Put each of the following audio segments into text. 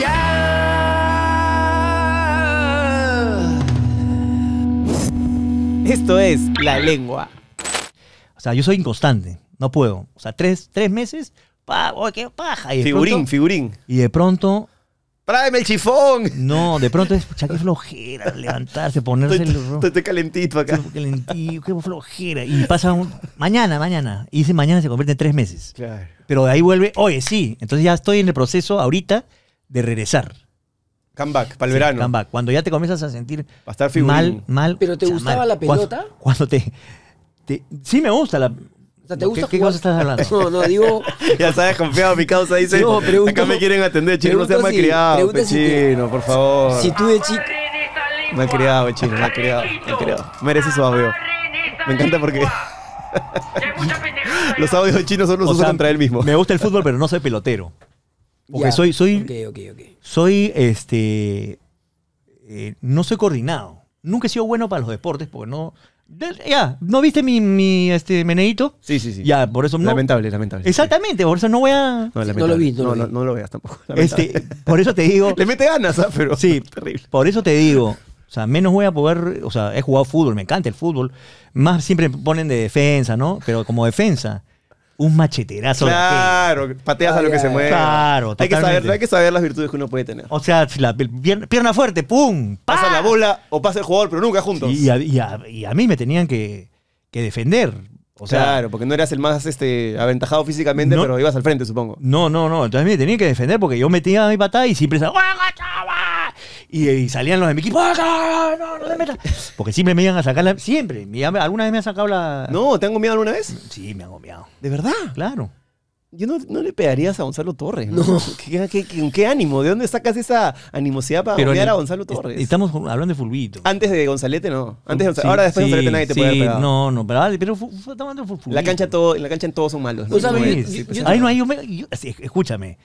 ya. Esto es la lengua. O sea, yo soy inconstante, no puedo. O sea, tres, tres meses, pa, qué paja. figurín, figurín. Y de pronto ¡Tráeme el chifón! No, de pronto es, pucha, qué flojera levantarse, ponerse estoy, el... Estoy calentito acá. calentito, qué flojera. Y pasa un... mañana, mañana. Y ese mañana se convierte en tres meses. Claro. Pero de ahí vuelve, oye, sí. Entonces ya estoy en el proceso ahorita de regresar. Comeback, para el verano. Comeback. Cuando ya te comienzas a sentir mal, mal. ¿Pero te gustaba la pelota? Cuando, te, Sí me gusta la... O sea, ¿te gusta ¿Qué, cosa estás hablando? No, no, digo... ya sabes, confiado, mi causa, dice. No, pregunto, acá me quieren atender, chino, no seas malcriado, criado. Chino, por favor. Si tú de chico... criado, chino, malcriado, criado. Merece su audio. Me encanta porque... los audios chinos son los usos contra él mismo. Me gusta el fútbol, pero no soy pelotero. Porque soy, soy, ok, ok. soy, este, eh, no soy coordinado. Nunca he sido bueno para los deportes porque no, ya, ¿no viste mi, este, meneito? Sí, sí, sí. Ya, por eso Lamentable, lamentable. Exactamente, por eso no voy a. No, lo he no, no, lo, no lo veas tampoco. Este, por eso te digo. Le mete ganas, ¿ah? Pero. Sí, terrible. Por eso te digo. O sea, menos voy a poder. O sea, he jugado fútbol, me encanta el fútbol. Más siempre me ponen de defensa, ¿no? Pero como defensa un macheterazo. Claro, pateas a lo que se mueve. Claro, hay que, saber, hay que saber las virtudes que uno puede tener. O sea, pierna, fuerte, ¡pum! Pasa la bola o pasa el jugador, pero nunca juntos. Y a, mí me tenían que, defender. claro, porque no eras el más este, aventajado físicamente, pero ibas al frente, supongo. No, no, no. Entonces me tenía que defender porque yo metía mi patada y siempre estaba. Y, salían los de mi equipo, ¡Ah, no, no te metas. Porque siempre me iban a sacar la. Siempre. ¿Alguna vez me has sacado la. No, ¿te han gomeado alguna vez? Sí, me han gomeado. ¿De verdad? Claro. Yo no, no, le pegarías a Gonzalo Torres. No. ¿Qué, ánimo? ¿De dónde sacas esa animosidad para golpear a Gonzalo Torres? Estamos hablando de Fulvito. Antes de Gonzalete, no. Antes ahora después de Gonzalete nadie te puede pegar No, no, pero, estamos hablando de Fulvito. La cancha todo, en la cancha todos son malos. ¿no? Pues, pues, ahí no hay... Yo, escúchame.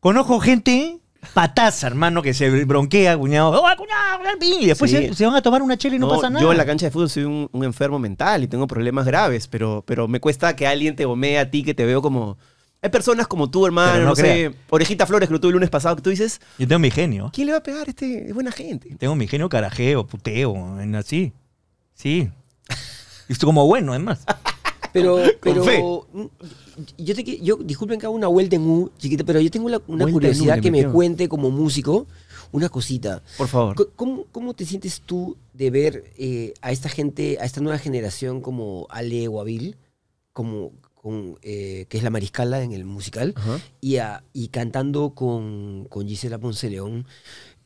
Conozco gente pataza, hermano, que se bronquea, cuñado. ¡Oh, cuñado! Y después se, van a tomar una chela y no, pasa nada. Yo en la cancha de fútbol soy un, enfermo mental y tengo problemas graves, pero, pero me cuesta que alguien te gomee a ti, que te veo como... Hay personas como tú, hermano, no, sé, Orejita Flores, que lo tuve el lunes pasado, que tú dices... Yo tengo mi genio. ¿Quién le va a pegar a este? Es buena gente. Tengo mi genio carajeo, puteo, así. Sí. Y estoy como bueno, además. Pero, pero mm, yo te yo disculpen que una vuelta en U chiquita, pero yo tengo una curiosidad que me cuente como músico una cosita. Por favor. ¿Cómo, te sientes tú de ver eh, a esta gente, a esta nueva generación como Ale Guavil, como con, eh, que es la mariscala en el musical, y, cantando con, con Gisela Ponce León.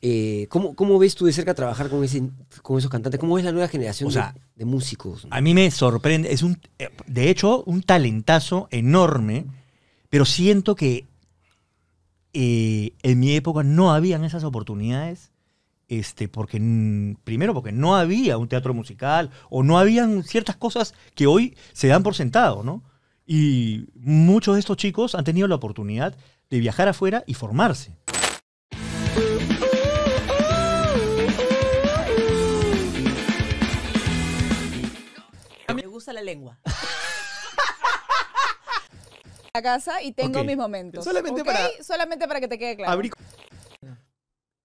Eh, ¿cómo, ves tú de cerca trabajar con, esos cantantes? ¿Cómo ves la nueva generación de, músicos? A mí me sorprende, es un, eh, de hecho, un talentazo enorme, pero siento que eh, en mi época no habían esas oportunidades, este, porque primero porque no había un teatro musical o no habían ciertas cosas que hoy se dan por sentado, ¿no? Y muchos de estos chicos han tenido la oportunidad de viajar afuera y formarse. la lengua. la casa y tengo mis momentos. Solamente para- Solamente para que te quede claro.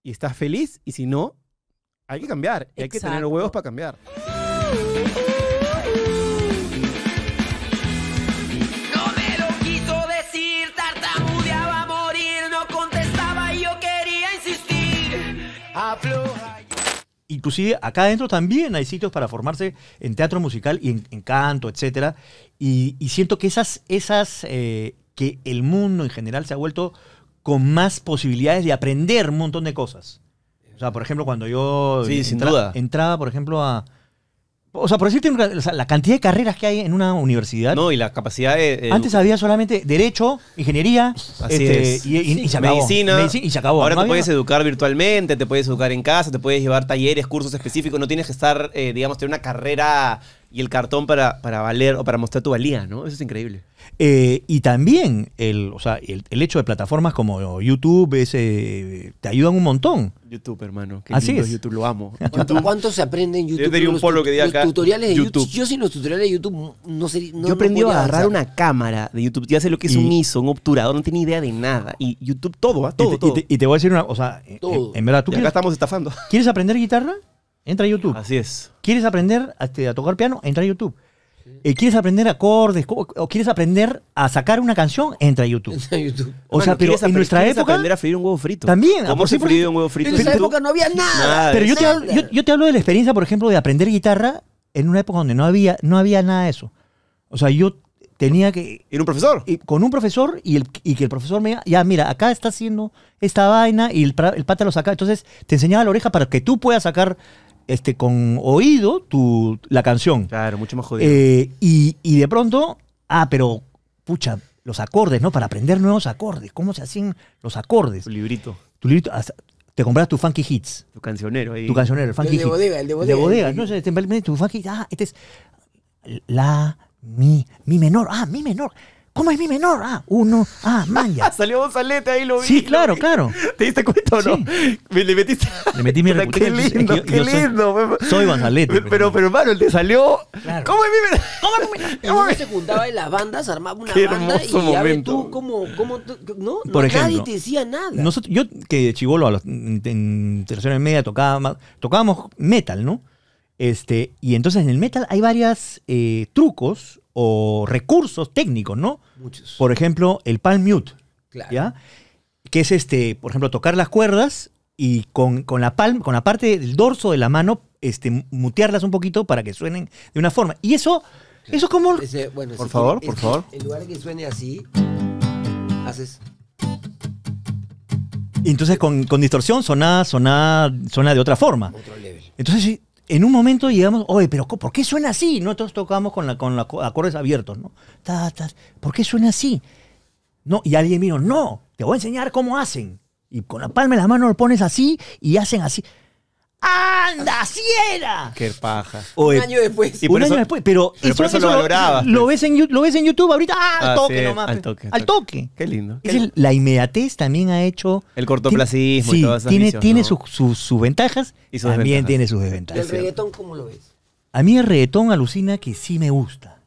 Y estás feliz, y si no, hay que cambiar. Hay que tener huevos para cambiar. No me lo quiso decir, tartamudeaba a morir, no contestaba y yo quería insistir. Afloja inclusive acá adentro también hay sitios para formarse en teatro musical y en, canto, etc. Y, siento que esas, esas eh, que el mundo en general se ha vuelto con más posibilidades de aprender un montón de cosas. O sea, por ejemplo, cuando yo sí, entraba, por ejemplo, a, o sea, por decirte la cantidad de carreras que hay en una universidad. No, y la capacidad de. Antes había solamente derecho, ingeniería, este, y, Medicina. y se acabó. Ahora te puedes educar virtualmente, te puedes educar en casa, te puedes llevar talleres, cursos específicos. No tienes que estar, eh, digamos, tener una carrera y el cartón para, para valer o para mostrar tu valía, ¿no? Eso es increíble. Eh, y también el, o sea, el, hecho de plataformas como YouTube ese te ayudan un montón. YouTube, hermano. Así es. YouTube lo amo. ¿Cuánto se aprende en YouTube? Yo tenía un polo que diga acá. Tutoriales de YouTube. Yo sin los tutoriales de YouTube no sé. yo aprendí a agarrar una cámara de YouTube. Ya sé lo que es un ISO, un obturador, no tenía idea de nada. Y YouTube todo, ah, todo, y te, voy a decir una, o sea, En, verdad, tú acá estamos estafando. ¿Quieres aprender guitarra? Entra a YouTube. Así es. ¿Quieres aprender este, a, tocar piano? Entra a YouTube. Eh, ¿Quieres aprender acordes? ¿O quieres aprender a sacar una canción? Entra a YouTube. Entra YouTube. O sea, pero en nuestra época. aprender a freír un huevo frito. También. un huevo frito? En esa época no había nada. pero yo te, hablo, de la experiencia, por ejemplo, de aprender guitarra en una época donde no había, no había nada de eso. O sea, yo tenía que. ¿Ir un profesor? Y, con un profesor y, el, que el profesor me diga, ya, mira, acá está haciendo esta vaina y el, el pata lo saca. Entonces te enseñaba la oreja para que tú puedas sacar este, con oído tu, la canción. Claro, mucho más jodido. Eh, y, y, de pronto, ah, pero pucha, los acordes, ¿no? Para aprender nuevos acordes. ¿Cómo se hacen los acordes? Tu librito. Tu librito. Te compras tu funky hits. Tu cancionero ahí. Tu cancionero, el funky el de bodega, el de bodega. De bodega. El de... No sé, tu funky Ah, este es la, mi, mi menor. Ah, mi menor. ¿Cómo es mi menor? Ah, uno. Ah, manja. Salió Gonzalete, ahí lo vi. Sí, claro, claro. ¿Te diste cuenta o no? Me, le metiste. Le metí mi reputación. Qué lindo, qué lindo. Soy, soy Gonzalete. Pero, pero, hermano, te salió. ¿Cómo es mi menor? ¿Cómo es mi menor? ¿Cómo se juntaba en las bandas, armaba una qué banda y ya ves tú como, no, Por ejemplo, nadie te decía nada. Nosotros, yo que chivolo a los, en, en tercera y media tocaba, tocábamos metal, ¿no? Este, y entonces en el metal hay varios eh, trucos o recursos técnicos, ¿no? Muchos. Por ejemplo, el palm mute. Claro. ¿ya? Que es este, por ejemplo, tocar las cuerdas y con, la palm, con la parte del dorso de la mano, este, mutearlas un poquito para que suenen de una forma. Y eso, eso eso como. por favor, por favor. En lugar de que suene así, haces. Y entonces con, con distorsión suena suena, suena de otra forma. Otro level. Entonces sí en un momento llegamos, oye, pero ¿por qué suena así? Nosotros tocamos con, la, con acordes abiertos, ¿no? ¿Por qué suena así? No, y alguien vino, no, te voy a enseñar cómo hacen. Y con la palma de la mano lo pones así y hacen así. ¡Anda, si era! Qué paja. un año después. un año después. Pero, pero eso lo valorabas, Lo, pues. ves en, lo ves en YouTube ahorita. ¡Ah, ah al toque nomás! Pues. al toque, toque. Qué lindo. Es la inmediatez también ha hecho. El cortoplacismo y todas esas tiene, tiene sus, sus- ventajas. Y sus también tiene sus desventajas. ¿El reggaetón cómo lo ves? A mí el reggaetón alucina que sí me gusta.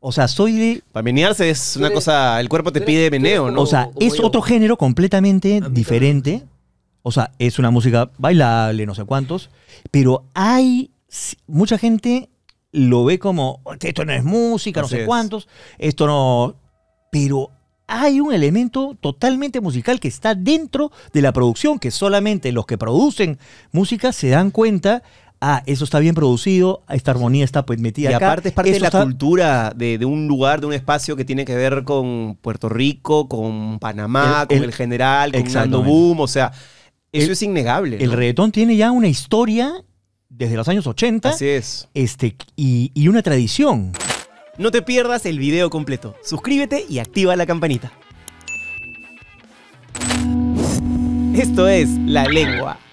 O sea, soy de. Para menearse es una cosa. El cuerpo te pide meneo, ¿no? O sea, es otro género completamente diferente. O sea, es una música bailable, no sé cuántos, pero hay mucha gente lo ve como, este, esto no es música, no sé cuántos, esto no... Pero hay un elemento totalmente musical que está dentro de la producción, que solamente los que producen música se dan cuenta. Ah, eso está bien producido, esta armonía está pues metida. Y aparte es parte de la cultura de, un lugar, de un espacio que tiene que ver con Puerto Rico, con Panamá, con el, general, con Boom, o sea, eso es innegable. El reggaetón tiene ya una historia desde los años 80. Así es. Este, y, y una tradición. No te pierdas el video completo. Suscríbete y activa la campanita. Esto es La Lengua.